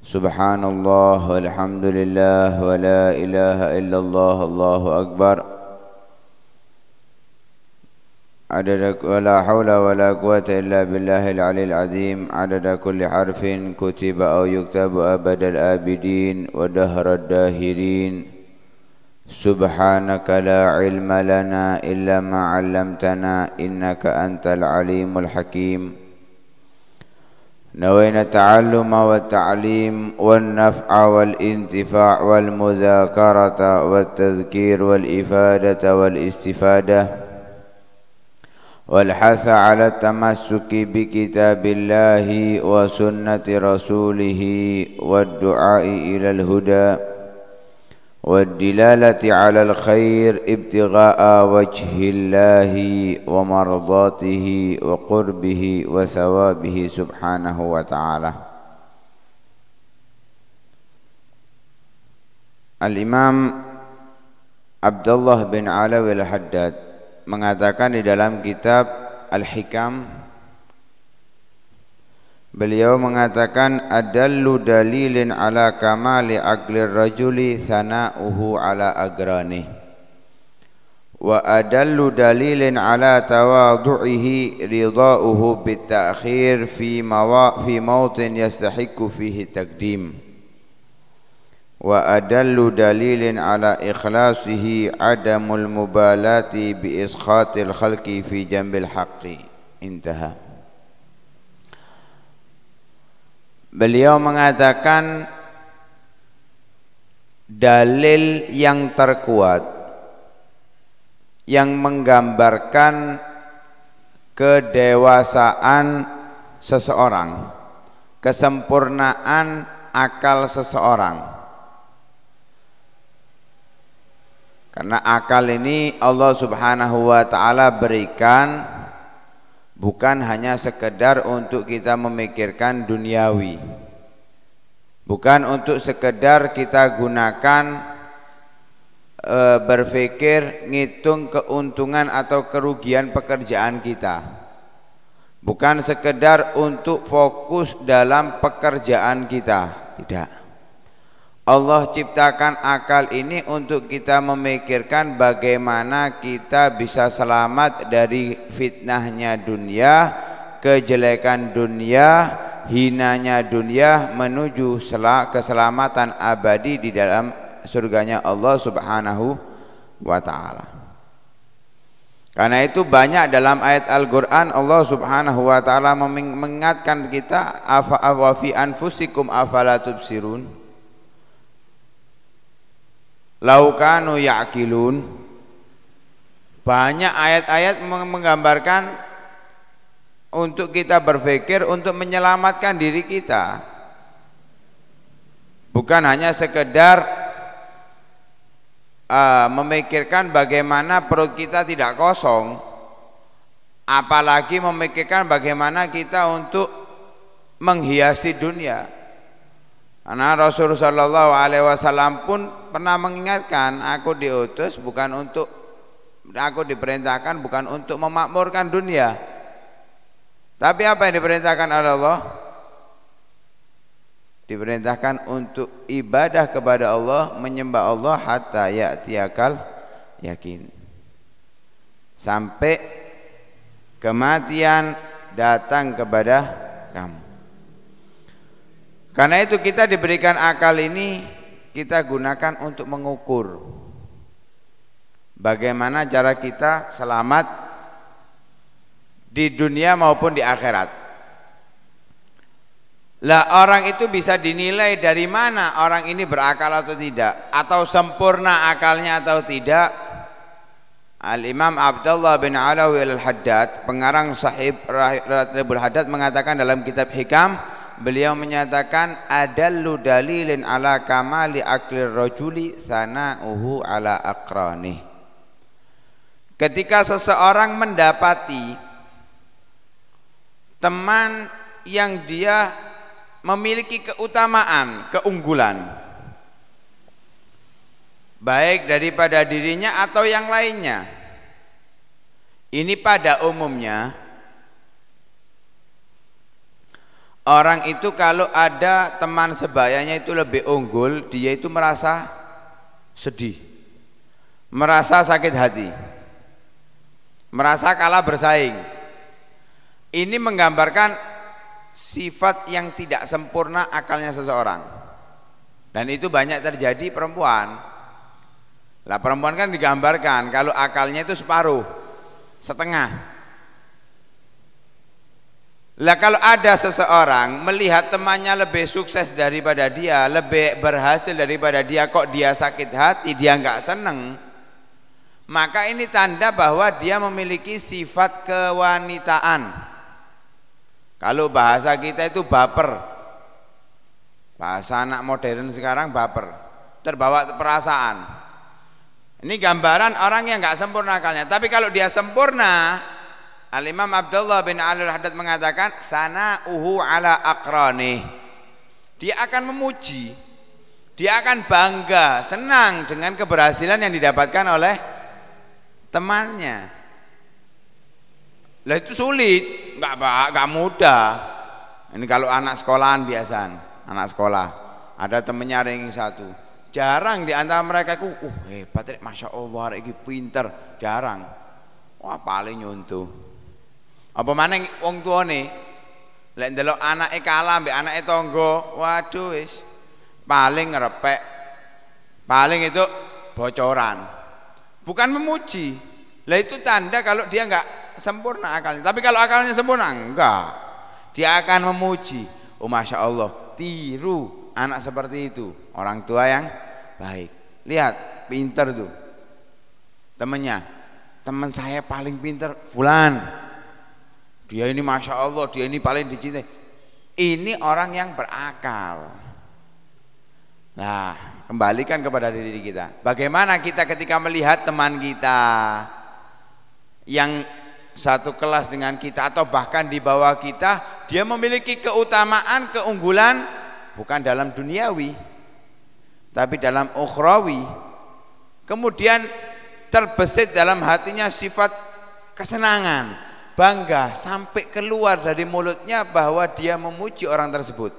سبحان الله والحمد لله ولا إله إلا الله الله أكبر عدد ولا حول ولا قوة إلا بالله العلي العظيم عدد كل حرف كتب أو يكتب أبد الآبدين ودهر الداهرين سبحانك لا علم لنا إلا ما علمتنا إنك أنت العليم الحكيم نوينا التعلم والتعليم والنفع والانتفاع والمذاكرة والتذكير والإفادة والاستفادة والحث على التمسك بكتاب الله وسنة رسوله والدعاء إلى الهدى والدلالة على الخير ابتغاء وجه الله ومرضاته وقربه وثوابه سبحانه وتعالى الإمام عبد الله بن علوي الحداد mengatakan di dalam kitab Al-Hikam Beliau mengatakan adallu dalilin ala kamali aqlir rajuli sana'uhu ala agrani wa adallu dalilin ala tawadhu'ihi ridha'uhu bitakhir fi mawa fi mautin yastahiqqu fihi taqdim wa adallu dalilin ala ikhlasihi adamul mubalati bi isqatil khalqi fi jambil haqqi intaha Beliau mengatakan dalil yang terkuat yang menggambarkan kedewasaan seseorang, kesempurnaan akal seseorang. Karena akal ini Allah Subhanahu wa taala berikan bukan hanya sekedar untuk kita memikirkan duniawi bukan untuk sekedar kita gunakan e, berpikir ngitung keuntungan atau kerugian pekerjaan kita bukan sekedar untuk fokus dalam pekerjaan kita tidak Allah ciptakan akal ini untuk kita memikirkan bagaimana kita bisa selamat dari fitnahnya dunia, kejelekan dunia, hinanya dunia menuju keselamatan abadi di dalam surganya Allah Subhanahu wa taala. Karena itu banyak dalam ayat Al-Qur'an Allah Subhanahu wa taala mengingatkan kita afa wa anfusikum afala tubsirun laukanu ya'kilun banyak ayat-ayat menggambarkan untuk kita berpikir untuk menyelamatkan diri kita bukan hanya sekedar uh, memikirkan bagaimana perut kita tidak kosong apalagi memikirkan bagaimana kita untuk menghiasi dunia karena Rasulullah Shallallahu pun pernah mengingatkan aku diutus bukan untuk aku diperintahkan bukan untuk memakmurkan dunia tapi apa yang diperintahkan oleh Allah diperintahkan untuk ibadah kepada Allah menyembah Allah hatta ya'tiyakal yakin sampai kematian datang kepada kamu karena itu kita diberikan akal ini kita gunakan untuk mengukur bagaimana cara kita selamat di dunia maupun di akhirat. Lah orang itu bisa dinilai dari mana orang ini berakal atau tidak atau sempurna akalnya atau tidak. Al Imam Abdullah bin Alawi Al Haddad, pengarang Sahih Ratibul Haddad mengatakan dalam kitab Hikam, beliau menyatakan ada dalilin ala kamali akhir rojuli sana uhu ala akroni. ketika seseorang mendapati teman yang dia memiliki keutamaan, keunggulan baik daripada dirinya atau yang lainnya ini pada umumnya Orang itu kalau ada teman sebayanya itu lebih unggul, dia itu merasa sedih, merasa sakit hati, merasa kalah bersaing. Ini menggambarkan sifat yang tidak sempurna akalnya seseorang. Dan itu banyak terjadi perempuan. Lah perempuan kan digambarkan kalau akalnya itu separuh, setengah. Lah kalau ada seseorang melihat temannya lebih sukses daripada dia, lebih berhasil daripada dia, kok dia sakit hati, dia nggak seneng, maka ini tanda bahwa dia memiliki sifat kewanitaan. Kalau bahasa kita itu baper, bahasa anak modern sekarang baper, terbawa perasaan. Ini gambaran orang yang nggak sempurna akalnya. Tapi kalau dia sempurna, Al Imam Abdullah bin Al Haddad mengatakan sana uhu ala akrani. Dia akan memuji, dia akan bangga, senang dengan keberhasilan yang didapatkan oleh temannya. Lah itu sulit, nggak nggak mudah. Ini kalau anak sekolahan biasan, anak sekolah ada temennya ranking satu. Jarang di antara mereka ku, uh hebat, masya Allah, ini pinter, jarang. Wah paling nyuntuh apa yang wong nih lek ndelok anaknya kalah mbek anake tonggo waduh wis paling ngerepek paling itu bocoran bukan memuji lah itu tanda kalau dia enggak sempurna akalnya tapi kalau akalnya sempurna enggak dia akan memuji oh masya Allah tiru anak seperti itu orang tua yang baik lihat pinter tuh temennya teman saya paling pinter fulan dia ini masya Allah dia ini paling dicintai ini orang yang berakal nah kembalikan kepada diri kita bagaimana kita ketika melihat teman kita yang satu kelas dengan kita atau bahkan di bawah kita dia memiliki keutamaan keunggulan bukan dalam duniawi tapi dalam ukhrawi kemudian terbesit dalam hatinya sifat kesenangan bangga sampai keluar dari mulutnya bahwa dia memuji orang tersebut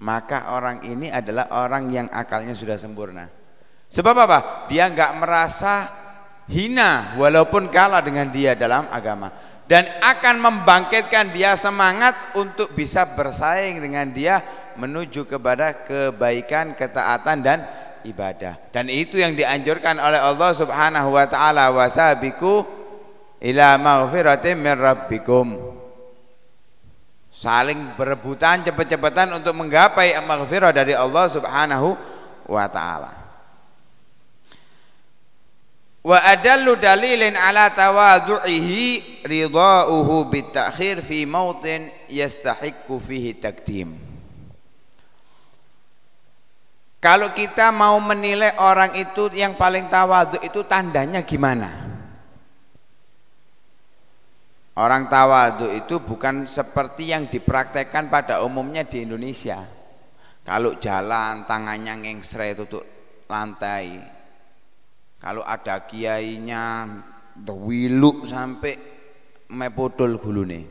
maka orang ini adalah orang yang akalnya sudah sempurna sebab apa? dia nggak merasa hina walaupun kalah dengan dia dalam agama dan akan membangkitkan dia semangat untuk bisa bersaing dengan dia menuju kepada kebaikan, ketaatan dan ibadah dan itu yang dianjurkan oleh Allah subhanahu wa ta'ala wasabiku ila maghfirati min rabbikum saling berebutan cepat-cepatan untuk menggapai maghfirah dari Allah Subhanahu wa taala. Wa adallu dalilin ala tawadhu'ihi ridha'uhu bitakhir fi mautin yastahiqqu fihi takdim. Kalau kita mau menilai orang itu yang paling tawadhu itu tandanya gimana? Orang tawadu itu bukan seperti yang dipraktekkan pada umumnya di Indonesia. Kalau jalan tangannya ngengsre tutup lantai. Kalau ada kiainya wilu sampai mepodol gulune.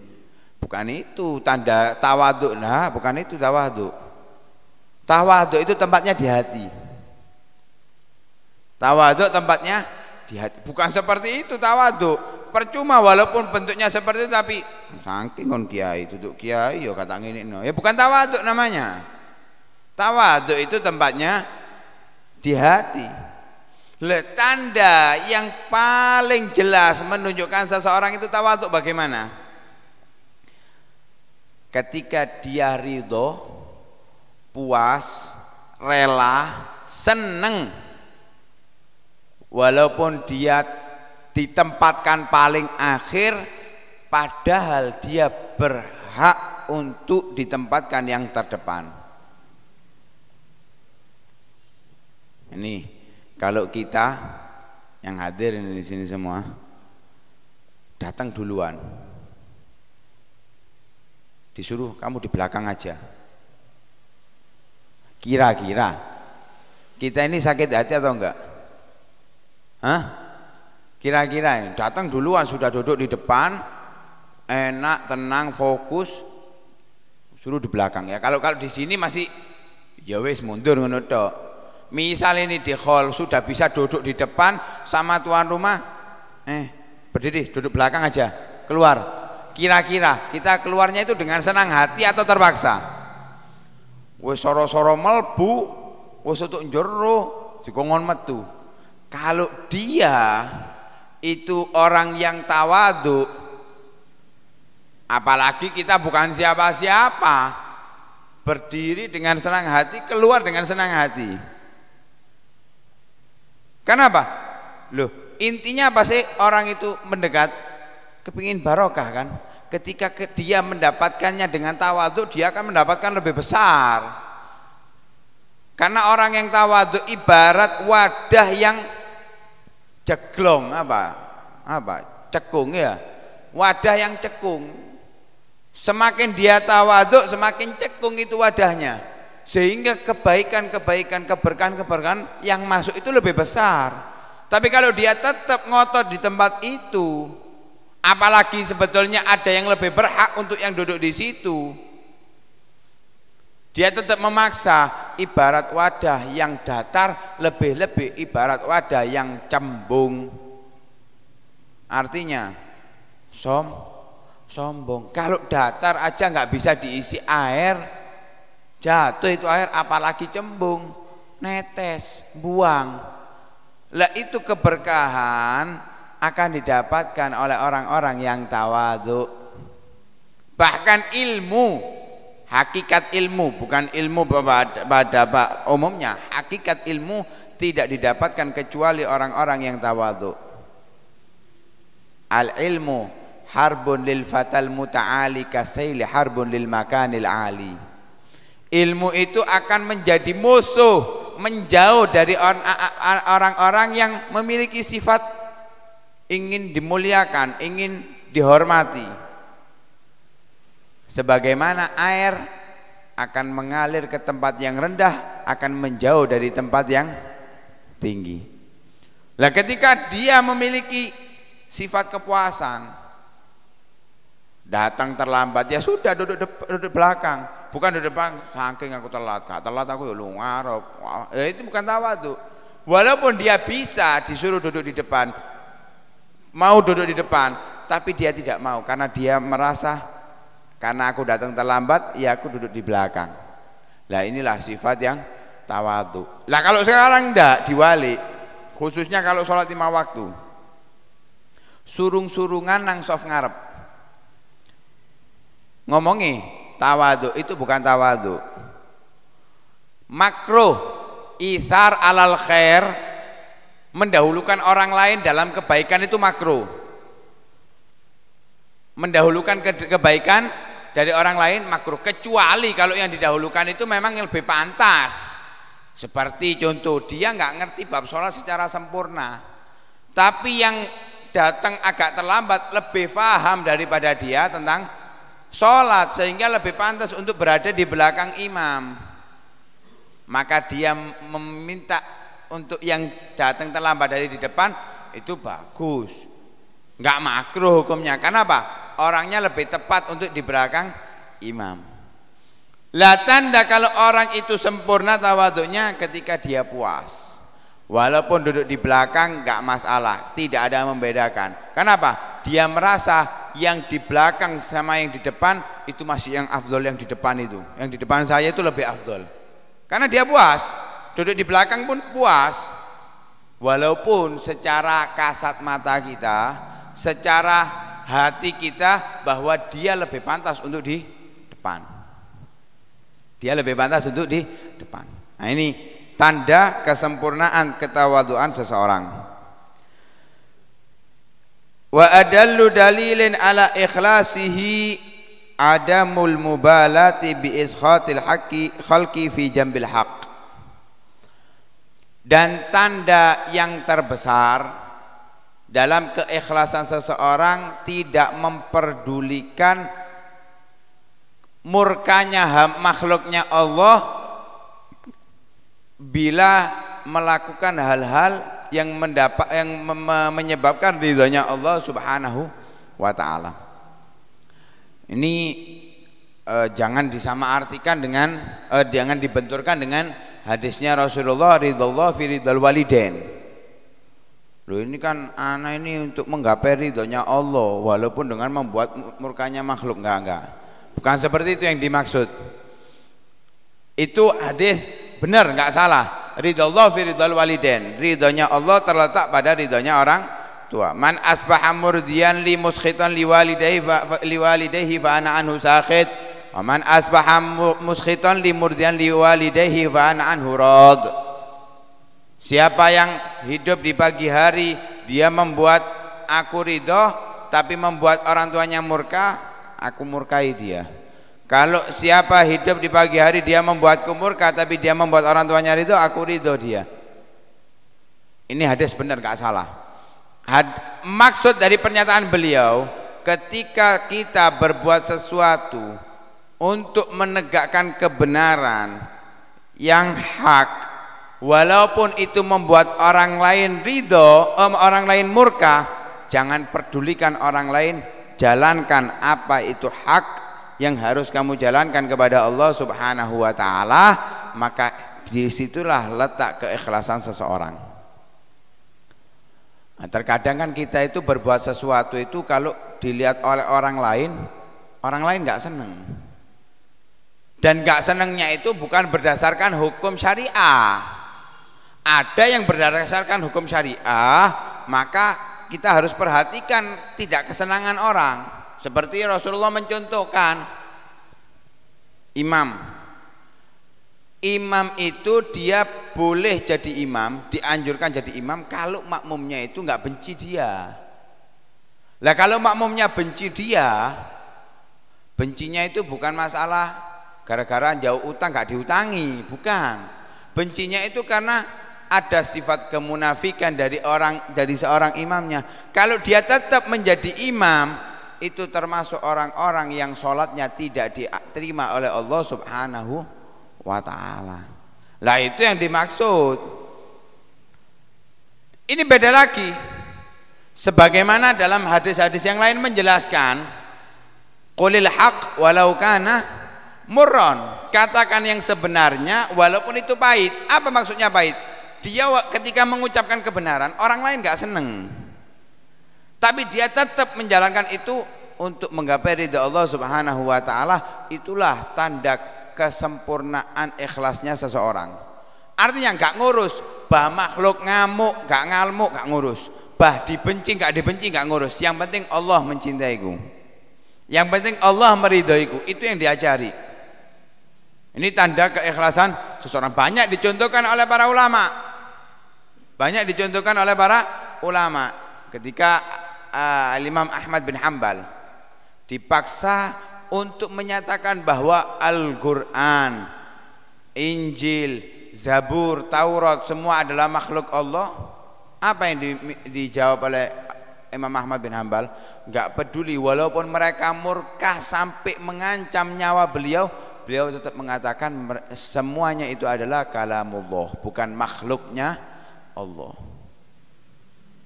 Bukan itu tanda tawadu. Nah, bukan itu tawadu. Tawadu itu tempatnya di hati. Tawadu tempatnya di hati. Bukan seperti itu tawadu percuma walaupun bentuknya seperti itu tapi saking kon kiai duduk kiai yo ya kata ngene no ya bukan tawaduk namanya tawaduk itu tempatnya di hati Le, tanda yang paling jelas menunjukkan seseorang itu tawaduk bagaimana ketika dia ridho puas rela seneng walaupun dia ditempatkan paling akhir padahal dia berhak untuk ditempatkan yang terdepan ini kalau kita yang hadir ini di sini semua datang duluan disuruh kamu di belakang aja kira-kira kita ini sakit hati atau enggak Hah? kira-kira ya, datang duluan sudah duduk di depan enak tenang fokus suruh di belakang ya kalau kalau di sini masih ya wes mundur ngono misal ini di hall sudah bisa duduk di depan sama tuan rumah eh berdiri duduk belakang aja keluar kira-kira kita keluarnya itu dengan senang hati atau terpaksa wes soro-soro melbu wes untuk jero kongon metu kalau dia itu orang yang tawadu apalagi kita bukan siapa-siapa berdiri dengan senang hati keluar dengan senang hati kenapa? loh intinya apa sih orang itu mendekat kepingin barokah kan ketika dia mendapatkannya dengan tawadu dia akan mendapatkan lebih besar karena orang yang tawadu ibarat wadah yang ceklong apa apa cekung ya wadah yang cekung semakin dia tawaduk semakin cekung itu wadahnya sehingga kebaikan-kebaikan keberkahan-keberkahan yang masuk itu lebih besar tapi kalau dia tetap ngotot di tempat itu apalagi sebetulnya ada yang lebih berhak untuk yang duduk di situ dia tetap memaksa ibarat wadah yang datar lebih-lebih ibarat wadah yang cembung. Artinya som sombong. Kalau datar aja nggak bisa diisi air, jatuh itu air apalagi cembung, netes, buang. Lah itu keberkahan akan didapatkan oleh orang-orang yang tawaduk Bahkan ilmu Hakikat ilmu bukan ilmu pada, umumnya. Hakikat ilmu tidak didapatkan kecuali orang-orang yang tawadhu. Al ilmu harbun lil fatal muta'ali kasaili harbun lil makanil ali. Ilmu itu akan menjadi musuh, menjauh dari orang-orang yang memiliki sifat ingin dimuliakan, ingin dihormati sebagaimana air akan mengalir ke tempat yang rendah akan menjauh dari tempat yang tinggi Nah, ketika dia memiliki sifat kepuasan datang terlambat ya sudah duduk depan, duduk belakang bukan duduk depan saking aku telat gak telat aku ya lu ngarep ya, itu bukan tawa tuh. walaupun dia bisa disuruh duduk di depan mau duduk di depan tapi dia tidak mau karena dia merasa karena aku datang terlambat, ya aku duduk di belakang. Nah inilah sifat yang tawadu. Lah kalau sekarang tidak diwali, khususnya kalau sholat lima waktu. Surung-surungan nang soft ngarep. Ngomongi tawadu itu bukan tawadu. Makro ithar alal khair mendahulukan orang lain dalam kebaikan itu makro, mendahulukan kebaikan dari orang lain makruh kecuali kalau yang didahulukan itu memang yang lebih pantas seperti contoh dia nggak ngerti bab sholat secara sempurna tapi yang datang agak terlambat lebih paham daripada dia tentang sholat sehingga lebih pantas untuk berada di belakang imam maka dia meminta untuk yang datang terlambat dari di depan itu bagus nggak makruh hukumnya karena apa orangnya lebih tepat untuk di belakang imam lah tanda kalau orang itu sempurna tawaduknya ketika dia puas walaupun duduk di belakang nggak masalah tidak ada yang membedakan kenapa dia merasa yang di belakang sama yang di depan itu masih yang afdol yang di depan itu yang di depan saya itu lebih afdol karena dia puas duduk di belakang pun puas walaupun secara kasat mata kita secara hati kita bahwa dia lebih pantas untuk di depan dia lebih pantas untuk di depan nah ini tanda kesempurnaan ketawaduan seseorang wa adallu dalilin ala ikhlasihi adamul mubalati bi ishatil haqqi khalqi fi jambil haqq dan tanda yang terbesar dalam keikhlasan seseorang tidak memperdulikan murkanya makhluknya Allah bila melakukan hal-hal yang mendapat yang menyebabkan ridhonya Allah Subhanahu wa taala. Ini eh, jangan disamaartikan dengan eh, jangan dibenturkan dengan hadisnya Rasulullah ridallahu fi ridal waliden. Loh ini kan anak ini untuk menggapai ridhonya Allah walaupun dengan membuat murkanya makhluk enggak enggak. Bukan seperti itu yang dimaksud. Itu hadis benar enggak salah. Ridho Allah fi ridhal waliden. Ridhonya Allah terletak pada ridhonya orang tua. Man asbaha murdiyan li muskhitan li walidayhi fa, li walidayhi fa ana anhu sakhit. Wa man asbaha muskhitan li murdiyan li walidayhi fa ana anhu rad. Siapa yang hidup di pagi hari dia membuat aku ridho tapi membuat orang tuanya murka aku murkai dia kalau siapa hidup di pagi hari dia membuatku murka tapi dia membuat orang tuanya ridho aku ridho dia ini hadis benar gak salah Had, maksud dari pernyataan beliau ketika kita berbuat sesuatu untuk menegakkan kebenaran yang hak walaupun itu membuat orang lain ridho um, orang lain murka jangan pedulikan orang lain jalankan apa itu hak yang harus kamu jalankan kepada Allah subhanahu wa ta'ala maka disitulah letak keikhlasan seseorang nah, terkadang kan kita itu berbuat sesuatu itu kalau dilihat oleh orang lain orang lain nggak seneng dan nggak senengnya itu bukan berdasarkan hukum syariah ada yang berdasarkan hukum syariah maka kita harus perhatikan tidak kesenangan orang seperti Rasulullah mencontohkan imam imam itu dia boleh jadi imam dianjurkan jadi imam kalau makmumnya itu nggak benci dia lah kalau makmumnya benci dia bencinya itu bukan masalah gara-gara jauh utang nggak diutangi bukan bencinya itu karena ada sifat kemunafikan dari orang dari seorang imamnya. Kalau dia tetap menjadi imam, itu termasuk orang-orang yang sholatnya tidak diterima oleh Allah Subhanahu wa taala. Lah itu yang dimaksud. Ini beda lagi. Sebagaimana dalam hadis-hadis yang lain menjelaskan, qulil haq walau kana muron Katakan yang sebenarnya walaupun itu pahit. Apa maksudnya pahit? dia ketika mengucapkan kebenaran orang lain nggak seneng tapi dia tetap menjalankan itu untuk menggapai ridha Allah subhanahu wa ta'ala itulah tanda kesempurnaan ikhlasnya seseorang artinya nggak ngurus bah makhluk ngamuk nggak ngalmuk nggak ngurus bah dibenci nggak dibenci nggak ngurus yang penting Allah mencintaiku yang penting Allah meridhoiku itu yang diajari ini tanda keikhlasan seseorang banyak dicontohkan oleh para ulama banyak dicontohkan oleh para ulama ketika uh, Imam Ahmad bin Hambal dipaksa untuk menyatakan bahwa Al-Qur'an, Injil, Zabur, Taurat semua adalah makhluk Allah. Apa yang di, dijawab oleh Imam Ahmad bin Hambal Gak peduli walaupun mereka murka sampai mengancam nyawa beliau beliau tetap mengatakan semuanya itu adalah kalamullah bukan makhluknya Allah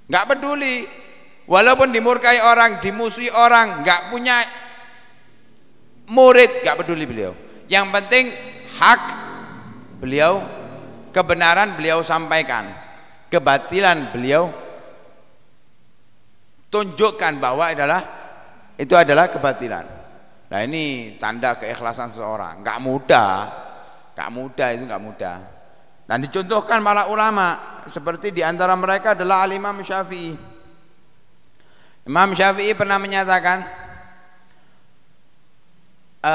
nggak peduli walaupun dimurkai orang dimusuhi orang nggak punya murid nggak peduli beliau yang penting hak beliau kebenaran beliau sampaikan kebatilan beliau tunjukkan bahwa adalah itu adalah kebatilan nah ini tanda keikhlasan seseorang nggak mudah nggak mudah itu nggak mudah dan dicontohkan para ulama seperti di antara mereka adalah Al Imam Syafi'i. Imam Syafi'i pernah menyatakan e,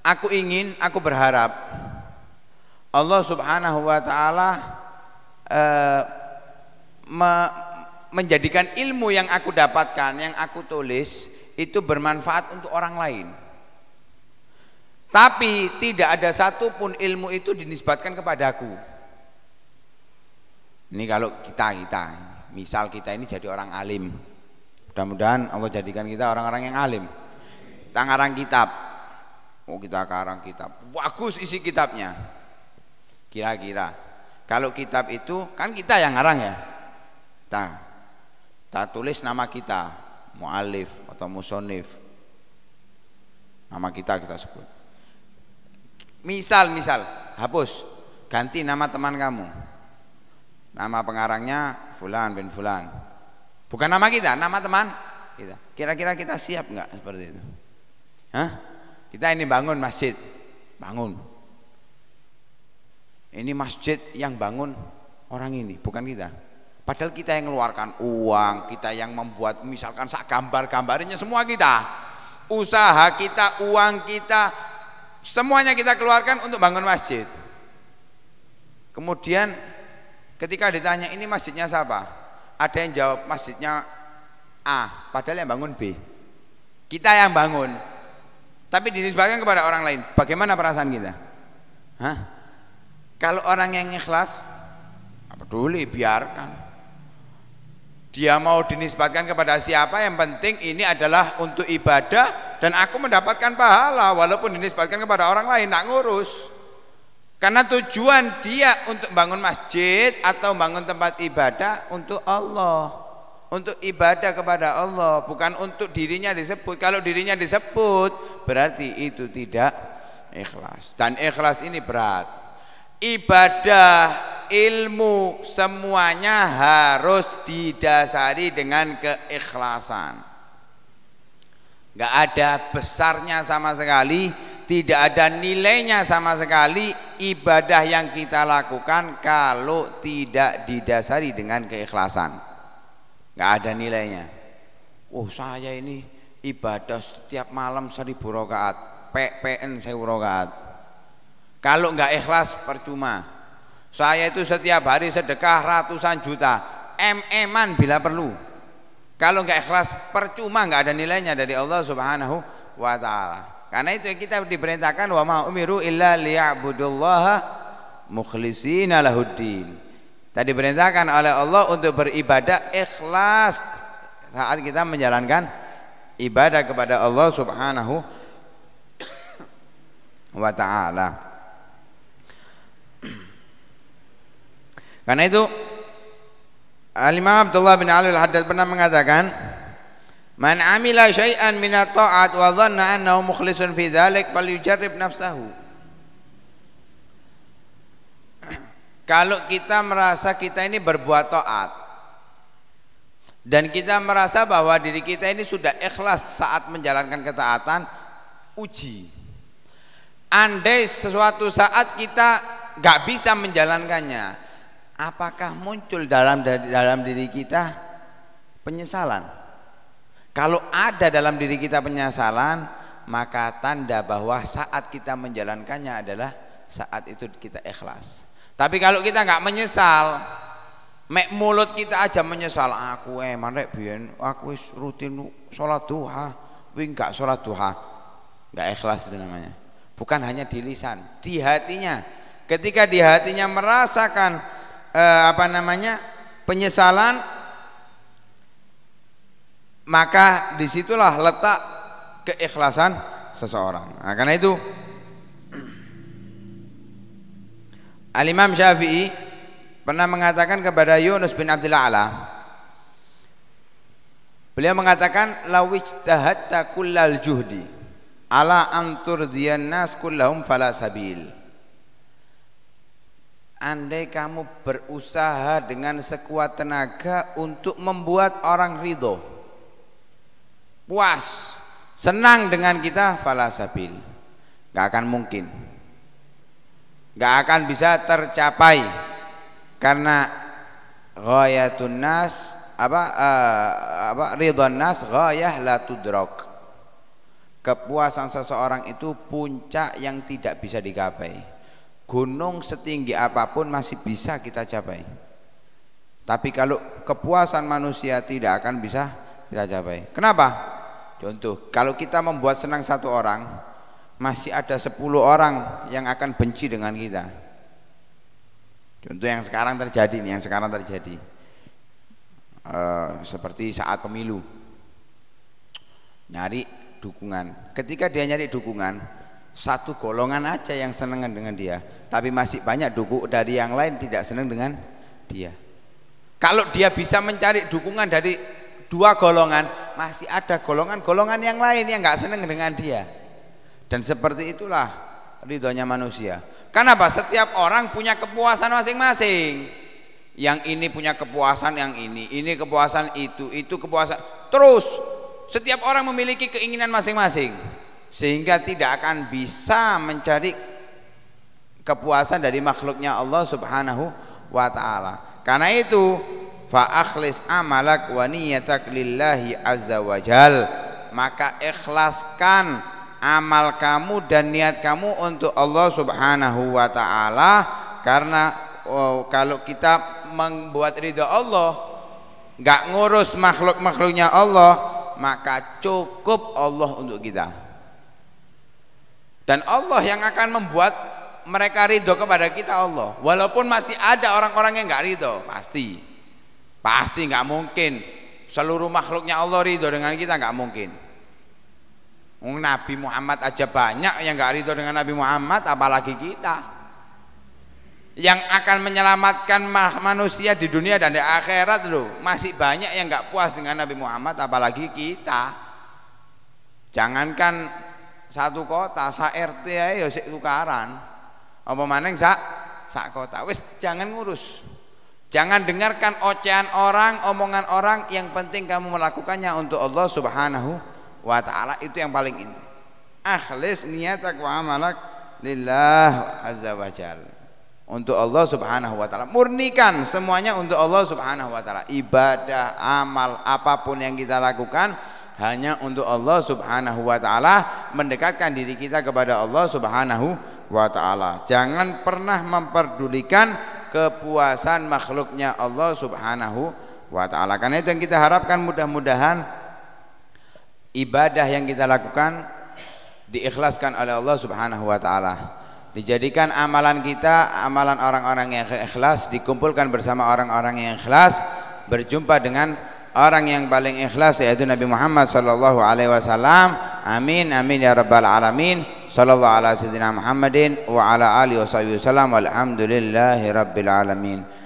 aku ingin, aku berharap Allah Subhanahu wa taala e, me, menjadikan ilmu yang aku dapatkan, yang aku tulis itu bermanfaat untuk orang lain. Tapi tidak ada satupun ilmu itu dinisbatkan kepadaku. Ini kalau kita kita, misal kita ini jadi orang alim, mudah-mudahan Allah jadikan kita orang-orang yang alim. Kita ngarang kitab, oh kita karang kitab, bagus isi kitabnya. Kira-kira, kalau kitab itu kan kita yang ngarang ya. Kita, kita tulis nama kita, mu'alif atau musonif. Nama kita kita sebut misal misal hapus ganti nama teman kamu nama pengarangnya Fulan bin Fulan bukan nama kita nama teman kita kira-kira kita siap nggak seperti itu Hah? kita ini bangun masjid bangun ini masjid yang bangun orang ini bukan kita padahal kita yang mengeluarkan uang kita yang membuat misalkan sak gambar-gambarnya semua kita usaha kita uang kita semuanya kita keluarkan untuk bangun masjid kemudian ketika ditanya ini masjidnya siapa ada yang jawab masjidnya A padahal yang bangun B kita yang bangun tapi dinisbahkan kepada orang lain bagaimana perasaan kita Hah? kalau orang yang ikhlas apa peduli biarkan dia mau dinisbatkan kepada siapa yang penting ini adalah untuk ibadah dan aku mendapatkan pahala walaupun dinisbatkan kepada orang lain tak ngurus karena tujuan dia untuk bangun masjid atau bangun tempat ibadah untuk Allah untuk ibadah kepada Allah bukan untuk dirinya disebut kalau dirinya disebut berarti itu tidak ikhlas dan ikhlas ini berat ibadah ilmu semuanya harus didasari dengan keikhlasan nggak ada besarnya sama sekali tidak ada nilainya sama sekali ibadah yang kita lakukan kalau tidak didasari dengan keikhlasan nggak ada nilainya oh saya ini ibadah setiap malam seribu rokaat PPN seribu rokaat kalau nggak ikhlas percuma saya itu setiap hari sedekah ratusan juta em-eman bila perlu kalau nggak ikhlas percuma nggak ada nilainya dari Allah Subhanahu wa taala. Karena itu kita diperintahkan wa ma umiru illa liya'budullaha mukhlisina lahuddin. Tadi perintahkan oleh Allah untuk beribadah ikhlas saat kita menjalankan ibadah kepada Allah Subhanahu wa taala. Karena itu Al-Imam Abdullah bin Alul haddad pernah mengatakan Man amila syai'an minat ta'at wa dhanna annahu mukhlisun fi dhalik fal yujarrib nafsahu Kalau kita merasa kita ini berbuat taat dan kita merasa bahwa diri kita ini sudah ikhlas saat menjalankan ketaatan uji andai sesuatu saat kita gak bisa menjalankannya apakah muncul dalam dalam diri kita penyesalan kalau ada dalam diri kita penyesalan maka tanda bahwa saat kita menjalankannya adalah saat itu kita ikhlas tapi kalau kita nggak menyesal mek mulut kita aja menyesal aku eh mana biyen aku rutin sholat duha wing gak sholat duha nggak ikhlas itu namanya bukan hanya di lisan di hatinya ketika di hatinya merasakan eh, apa namanya penyesalan maka disitulah letak keikhlasan seseorang nah, karena itu Al-Imam Syafi'i pernah mengatakan kepada Yunus bin Abdul Ala Beliau mengatakan lawijtahatta kullal juhdi ala antur diyannas kullahum falasabil sabil Andai kamu berusaha dengan sekuat tenaga untuk membuat orang ridho Puas Senang dengan kita falasabil Gak akan mungkin Gak akan bisa tercapai Karena Ghayatun nas apa uh, apa ridhon nas ghayah la kepuasan seseorang itu puncak yang tidak bisa digapai gunung setinggi apapun masih bisa kita capai tapi kalau kepuasan manusia tidak akan bisa kita capai kenapa? contoh kalau kita membuat senang satu orang masih ada 10 orang yang akan benci dengan kita contoh yang sekarang terjadi nih yang sekarang terjadi e, seperti saat pemilu nyari dukungan ketika dia nyari dukungan satu golongan aja yang senang dengan dia tapi masih banyak duku dari yang lain tidak senang dengan dia kalau dia bisa mencari dukungan dari dua golongan masih ada golongan-golongan yang lain yang nggak senang dengan dia dan seperti itulah ridhonya manusia kenapa? setiap orang punya kepuasan masing-masing yang ini punya kepuasan yang ini ini kepuasan itu itu kepuasan terus setiap orang memiliki keinginan masing-masing sehingga tidak akan bisa mencari kepuasan dari makhluknya Allah Subhanahu wa taala. Karena itu fa akhlis amalak wa niyyatak lillahi azza wajal. Maka ikhlaskan amal kamu dan niat kamu untuk Allah Subhanahu wa taala karena oh, kalau kita membuat ridha Allah nggak ngurus makhluk-makhluknya Allah maka cukup Allah untuk kita dan Allah yang akan membuat mereka ridho kepada kita Allah walaupun masih ada orang-orang yang nggak ridho pasti pasti nggak mungkin seluruh makhluknya Allah ridho dengan kita nggak mungkin Nabi Muhammad aja banyak yang nggak ridho dengan Nabi Muhammad apalagi kita yang akan menyelamatkan manusia di dunia dan di akhirat loh masih banyak yang nggak puas dengan Nabi Muhammad apalagi kita jangankan satu kota sa RT ae ya sik tukaran apa maning sak sak kota wis jangan ngurus jangan dengarkan ocehan orang omongan orang yang penting kamu melakukannya untuk Allah subhanahu wa ta'ala itu yang paling inti akhlis niatak wa amalak lillah azza wa jal untuk Allah subhanahu wa ta'ala murnikan semuanya untuk Allah subhanahu wa ta'ala ibadah, amal, apapun yang kita lakukan hanya untuk Allah Subhanahu wa taala mendekatkan diri kita kepada Allah Subhanahu wa taala. Jangan pernah memperdulikan kepuasan makhluknya Allah Subhanahu wa taala. Karena itu yang kita harapkan mudah-mudahan ibadah yang kita lakukan diikhlaskan oleh Allah Subhanahu wa taala. Dijadikan amalan kita, amalan orang-orang yang ikhlas dikumpulkan bersama orang-orang yang ikhlas berjumpa dengan orang yang paling ikhlas yaitu Nabi Muhammad sallallahu alaihi wasallam. Amin amin ya rabbal alamin. Sallallahu ala sayyidina Muhammadin wa ala alihi wasallam. Walhamdulillahi rabbil alamin.